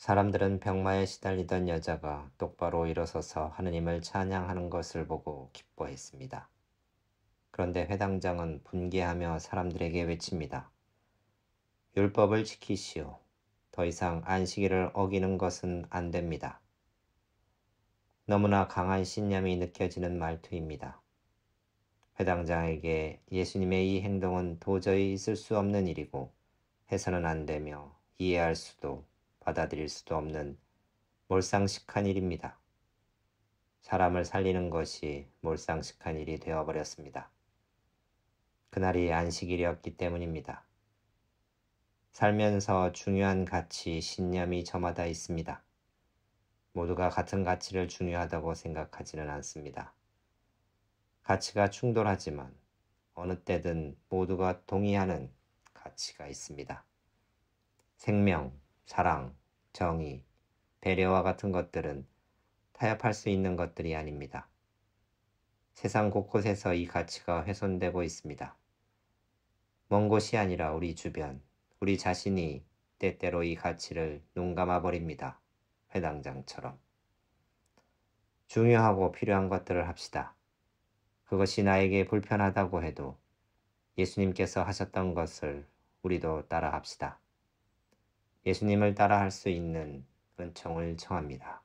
사람들은 병마에 시달리던 여자가 똑바로 일어서서 하느님을 찬양하는 것을 보고 기뻐했습니다. 그런데 회당장은 분개하며 사람들에게 외칩니다. 율법을 지키시오. 더 이상 안식일을 어기는 것은 안 됩니다. 너무나 강한 신념이 느껴지는 말투입니다. 회당장에게 예수님의 이 행동은 도저히 있을 수 없는 일이고 해서는 안 되며 이해할 수도 받아들일 수도 없는 몰상식한 일입니다. 사람을 살리는 것이 몰상식한 일이 되어버렸습니다. 그날이 안식일이었기 때문입니다. 살면서 중요한 가치, 신념이 저마다 있습니다. 모두가 같은 가치를 중요하다고 생각하지는 않습니다. 가치가 충돌하지만 어느 때든 모두가 동의하는 가치가 있습니다. 생명, 사랑, 정의, 배려와 같은 것들은 타협할 수 있는 것들이 아닙니다. 세상 곳곳에서 이 가치가 훼손되고 있습니다. 먼 곳이 아니라 우리 주변, 우리 자신이 때때로 이 가치를 눈감아 버립니다. 회당장처럼. 중요하고 필요한 것들을 합시다. 그것이 나에게 불편하다고 해도 예수님께서 하셨던 것을 우리도 따라 합시다. 예수님을 따라 할 수 있는 은총을 청합니다.